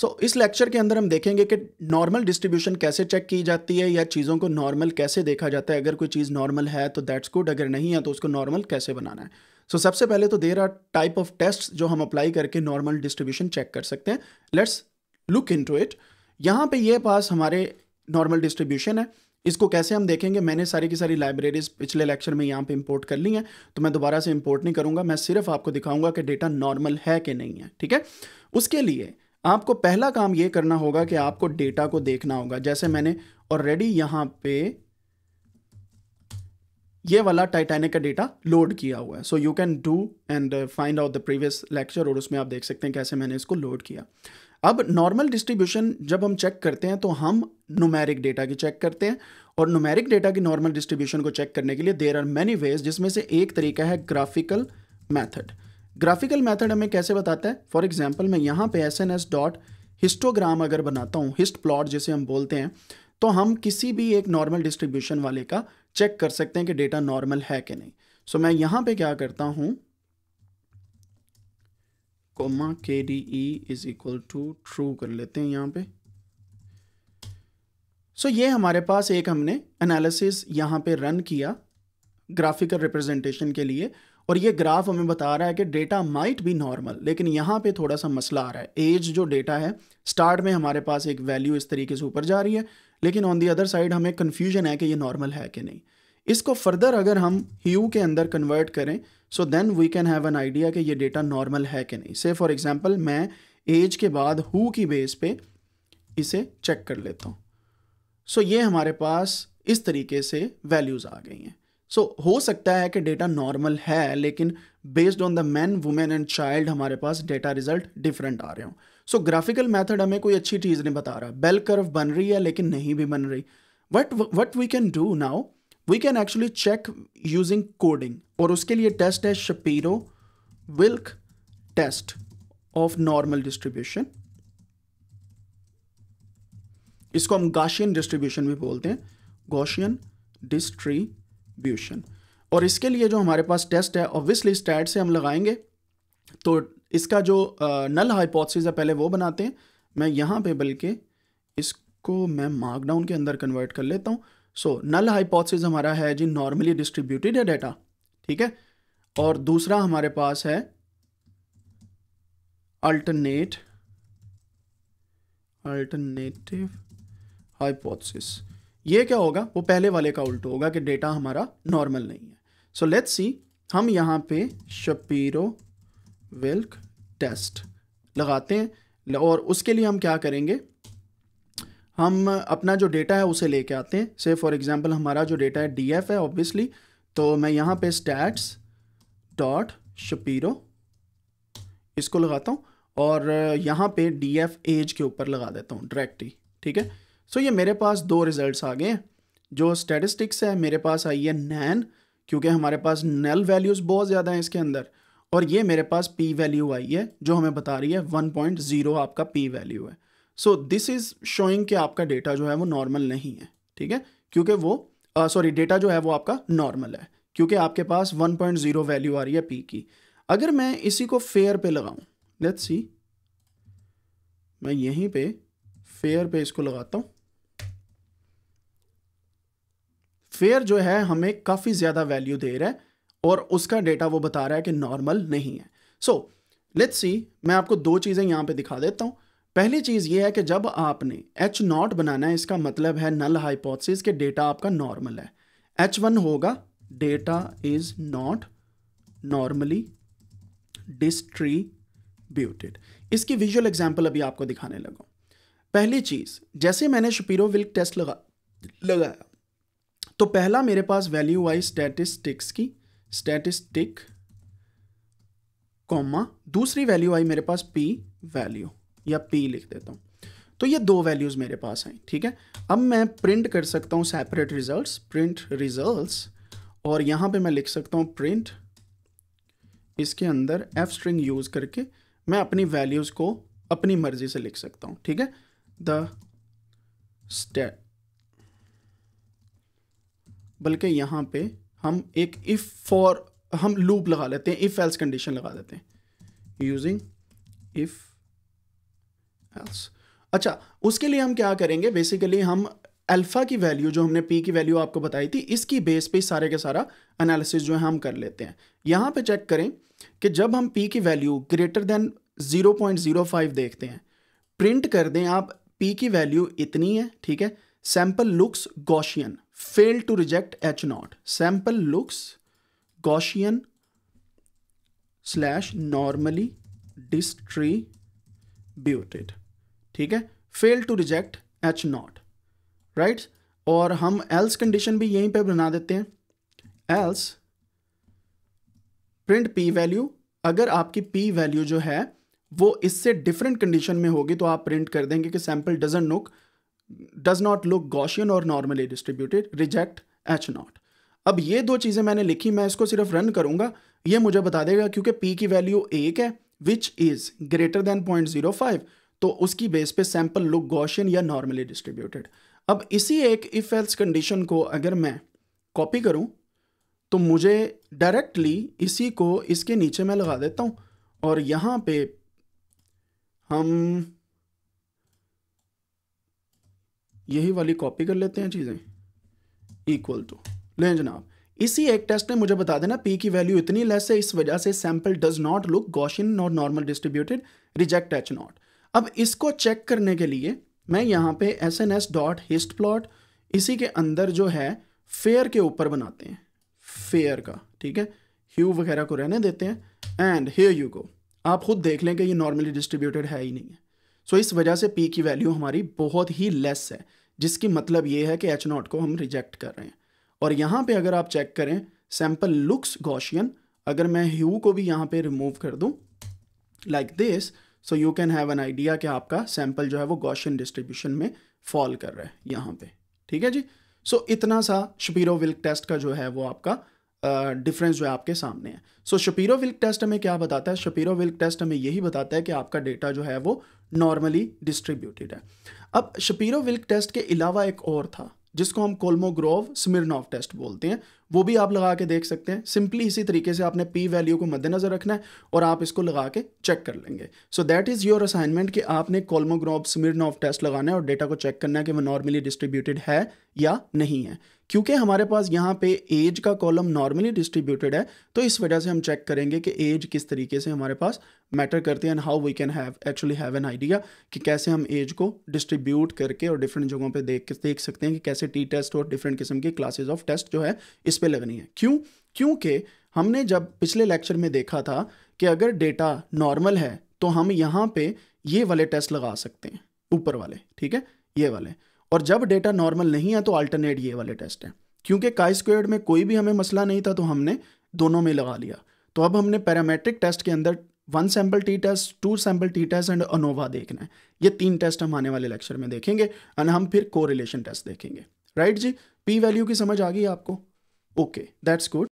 सो so, इस lecture के अंदर हम देखेंगे कि नॉर्मल डिस्ट्रीब्यूशन कैसे चेक की जाती है या चीज़ों को नॉर्मल कैसे देखा जाता है अगर कोई चीज़ नॉर्मल है तो दैट्स गुड अगर नहीं है तो उसको नॉर्मल कैसे बनाना है सो so, सबसे पहले तो there are type of test जो हम अप्लाई करके नॉर्मल डिस्ट्रीब्यूशन चेक कर सकते हैं let's look into it यहाँ पर ये पास हमारे नॉर्मल डिस्ट्रीब्यूशन है इसको कैसे हम देखेंगे मैंने सारी की सारी लाइब्रेरीज पिछले लेक्चर में यहाँ पे इंपोर्ट कर ली हैं तो मैं दोबारा से इंपोर्ट नहीं करूँगा मैं सिर्फ आपको दिखाऊंगा कि डेटा नॉर्मल है कि नहीं है ठीक है उसके लिए आपको पहला काम ये करना होगा कि आपको डेटा को देखना होगा जैसे मैंने ऑलरेडी यहाँ पे ये वाला टाइटैनिक का डेटा लोड किया हुआ है so you can do and find out the previous lecture और उसमें आप देख सकते हैं कैसे मैंने इसको लोड किया अब नॉर्मल डिस्ट्रीब्यूशन जब हम चेक करते हैं तो हम नुमेरिक डेटा की चेक करते हैं और नुमेरिक डेटा की नॉर्मल डिस्ट्रीब्यूशन को चेक करने के लिए देर आर मैनी वेज जिसमें से एक तरीका है ग्राफिकल मैथड ग्राफिकल मेथड हमें कैसे बताता है फॉर एग्जाम्पल मैं यहाँ पे S N S dot histogram अगर बनाता हूँ हिस्ट प्लॉट जिसे हम बोलते हैं तो हम किसी भी एक नॉर्मल डिस्ट्रीब्यूशन वाले का चेक कर सकते हैं कि डेटा नॉर्मल है कि नहीं सो so, मैं यहाँ पे क्या करता हूँ comma K D E is equal to true कर लेते हैं यहाँ पे सो so, ये हमारे पास एक हमने एनालिसिस यहाँ पे रन किया ग्राफिकल रिप्रेजेंटेशन के लिए और ये ग्राफ हमें बता रहा है कि डेटा माइट भी नॉर्मल लेकिन यहाँ पे थोड़ा सा मसला आ रहा है एज जो डेटा है स्टार्ट में हमारे पास एक वैल्यू इस तरीके से ऊपर जा रही है लेकिन ऑन दी अदर साइड हमें कन्फ्यूजन है कि ये नॉर्मल है कि नहीं इसको फर्दर अगर हम ह्यू के अंदर कन्वर्ट करें so then we can have an idea कि ये डेटा नॉर्मल है कि नहीं से फॉर एग्जाम्पल मैं एज के बाद हु की बेस पे इसे चेक कर लेता हूँ सो so ये हमारे पास इस तरीके से वैल्यूज़ आ गई हैं सो so, हो सकता है कि डेटा नॉर्मल है लेकिन based on the man women and child हमारे पास डेटा रिजल्ट डिफरेंट आ रहे हो सो ग्राफिकल मेथड हमें कोई अच्छी चीज़ नहीं बता रहा बेल कर्व बन रही है लेकिन नहीं भी बन रही what what we can do now we can actually check using coding और उसके लिए टेस्ट है Shapiro Wilk test of normal distribution इसको हम गाशियन डिस्ट्रीब्यूशन भी बोलते हैं गोशियन डिस्ट्री डिस्ट्रीब्यूशन और इसके लिए जो हमारे पास टेस्ट है ऑब्वियसली स्टैट से हम लगाएंगे तो इसका जो नल हाइपोथेसिस है पहले वो बनाते हैं मैं यहाँ पे बल्कि इसको मैं मार्कडाउन के अंदर कन्वर्ट कर लेता हूँ सो नल हाइपोथेसिस हमारा है जी नॉर्मली डिस्ट्रीब्यूटेड है डेटा ठीक है और दूसरा हमारे पास है अल्टरनेट अल्टरनेटिव हाइपोथेसिस ये क्या होगा वो पहले वाले का उल्टा होगा कि डेटा हमारा नॉर्मल नहीं है सो लेट्स सी हम यहाँ पे शपीरो विल्क टेस्ट लगाते हैं और उसके लिए हम क्या करेंगे हम अपना जो डेटा है उसे लेके आते हैं से फॉर एग्जांपल हमारा जो डेटा है डीएफ है ऑब्वियसली तो मैं यहाँ पे स्टैट्स डॉट शपीरो इसको लगाता हूँ और यहाँ पे डी एफ एज के ऊपर लगा देता हूँ डायरेक्टली ठीक है सो so, ये मेरे पास दो रिजल्ट्स आ गए जो स्टेटिस्टिक्स है मेरे पास आई है नैन क्योंकि हमारे पास नल वैल्यूज़ बहुत ज़्यादा हैं इसके अंदर और ये मेरे पास पी वैल्यू आई है जो हमें बता रही है 1.0 आपका पी वैल्यू है सो दिस इज़ शोइंग कि आपका डेटा जो है वो नॉर्मल नहीं है ठीक है क्योंकि वो सॉरी uh, डेटा जो है वो आपका नॉर्मल है क्योंकि आपके पास जीरो वैल्यू आ रही है पी की अगर मैं इसी को फेयर पे लगाऊं लेट्स सी मैं यहीं पे फेयर पे इसको लगाता हूँ फेयर जो है हमें काफ़ी ज़्यादा वैल्यू दे रहा है और उसका डेटा वो बता रहा है कि नॉर्मल नहीं है सो लेट्स सी मैं आपको दो चीज़ें यहाँ पे दिखा देता हूँ पहली चीज़ ये है कि जब आपने एच नॉट बनाना है इसका मतलब है नल हाइपोथेसिस के डेटा आपका नॉर्मल है एच वन होगा data is not normally distributed इसकी विजुअल एग्जाम्पल अभी आपको दिखाने लगा पहली चीज़ जैसे मैंने शपीरो विल्क टेस्ट लगा लगाया तो पहला मेरे पास वैल्यू आई स्टैटिस्टिक्स की स्टैटिस्टिक कॉमा दूसरी वैल्यू आई मेरे पास पी वैल्यू या पी लिख देता हूँ तो ये दो वैल्यूज़ मेरे पास आई ठीक है अब मैं प्रिंट कर सकता हूँ सेपरेट रिजल्ट्स प्रिंट रिजल्ट्स और यहां पे मैं लिख सकता हूँ प्रिंट इसके अंदर एफ स्ट्रिंग यूज़ करके मैं अपनी वैल्यूज़ को अपनी मर्जी से लिख सकता हूँ ठीक है द बल्कि यहाँ पे हम एक इफ़ फॉर हम लूप लगा लेते हैं इफ़ एल्स कंडीशन लगा देते हैं यूजिंग इफ़ एल्स अच्छा उसके लिए हम क्या करेंगे बेसिकली हम अल्फ़ा की वैल्यू जो हमने पी की वैल्यू आपको बताई थी इसकी बेस पे सारे के सारा एनालिसिस जो है हम कर लेते हैं यहाँ पे चेक करें कि जब हम पी की वैल्यू ग्रेटर देन 0.05 देखते हैं प्रिंट कर दें आप पी की वैल्यू इतनी है ठीक है sample looks Gaussian to reject H not sample looks looks slash normally distributed ठीक है fail to reject H not right और हम एल्स कंडीशन भी यहीं पे बना देते हैं एल्स प्रिंट पी वैल्यू अगर आपकी पी वैल्यू जो है वो इससे डिफरेंट कंडीशन में होगी तो आप प्रिंट कर देंगे कि sample doesn't look does not look Gaussian और normally distributed reject H not अब ये दो चीज़ें मैंने लिखी मैं इसको सिर्फ रन करूंगा ये मुझे बता देगा क्योंकि पी की वैल्यू एक है which is greater than point zero five तो उसकी बेस पे सैंपल लुक गॉशियन या नॉर्मली डिस्ट्रीब्यूटेड अब इसी एक इफ एल्स कंडीशन को अगर मैं कॉपी करूं तो मुझे डायरेक्टली इसी को इसके नीचे मैं लगा देता हूं और यहाँ पे हम यही वाली कॉपी कर लेते हैं चीज़ें इक्वल टू लें जनाब इसी एक टेस्ट ने मुझे बता देना पी की वैल्यू इतनी लेस है इस वजह से sample does not look Gaussian not normal distributed reject H not अब इसको चेक करने के लिए मैं यहाँ पे S N S dot hist plot इसी के अंदर जो है फेयर के ऊपर बनाते हैं फेयर का ठीक है ह्यू वगैरह को रहने देते हैं एंड हेयर यू को आप खुद देख लें कि ये नॉर्मली डिस्ट्रीब्यूटेड है ही नहीं है सो so, इस वजह से पी की वैल्यू हमारी बहुत ही लेस है जिसकी मतलब ये है कि एच नॉट को हम रिजेक्ट कर रहे हैं और यहाँ पे अगर आप चेक करें सैम्पल लुक्स गॉशियन अगर मैं ह्यू को भी यहाँ पे रिमूव कर दूँ like this so you can have an idea कि आपका सैम्पल जो है वो गॉशियन डिस्ट्रीब्यूशन में फॉल कर रहा है यहाँ पे ठीक है जी सो so, इतना सा शपीरो विल्क टेस्ट का जो है वो आपका डिफरेंस uh, जो है आपके सामने है सो शपीरो विल्क टेस्ट हमें क्या बताता है शपीरो विल्क टेस्ट हमें यही बताता है कि आपका डेटा जो है वो नॉर्मली डिस्ट्रीब्यूटेड है अब शपीरो विल्क टेस्ट के अलावा एक और था जिसको हम कोलमोग्रोव स्मिरनोव टेस्ट बोलते हैं वो भी आप लगा के देख सकते हैं सिंपली इसी तरीके से आपने पी वैल्यू को मद्देनजर रखना है और आप इसको लगा के चेक कर लेंगे so that is your assignment कि आपने कोलमोग्रोव स्मिरनोव टेस्ट लगाना है और डेटा को चेक करना है कि वो नॉर्मली डिस्ट्रीब्यूटेड है या नहीं है क्योंकि हमारे पास यहाँ पे एज का कॉलम नॉर्मली डिस्ट्रीब्यूटेड है तो इस वजह से हम चेक करेंगे कि एज किस तरीके से हमारे पास मैटर करते हैं and how we can have actually have an idea कि कैसे हम एज को डिस्ट्रीब्यूट करके और डिफरेंट जगहों पे देख देख सकते हैं कि कैसे टी टेस्ट और डिफरेंट किस्म की क्लासेज ऑफ टेस्ट जो है इस पर लगनी है क्यों क्योंकि हमने जब पिछले लेक्चर में देखा था कि अगर डेटा नॉर्मल है तो हम यहाँ पे ये वाले टेस्ट लगा सकते हैं ऊपर वाले ठीक है ये वाले और जब डेटा नॉर्मल नहीं है तो अल्टरनेट ये वाले टेस्ट हैं क्योंकि काई स्क्वेयर में कोई भी हमें मसला नहीं था तो हमने दोनों में लगा लिया तो अब हमने पैरामेट्रिक टेस्ट के अंदर one sample T test two sample T test and ANOVA देखना है ये तीन टेस्ट हम आने वाले लेक्चर में देखेंगे एंड हम फिर कोरिलेशन टेस्ट देखेंगे राइट right जी पी वैल्यू की समझ आ गई आपको ओके दैट्स गुड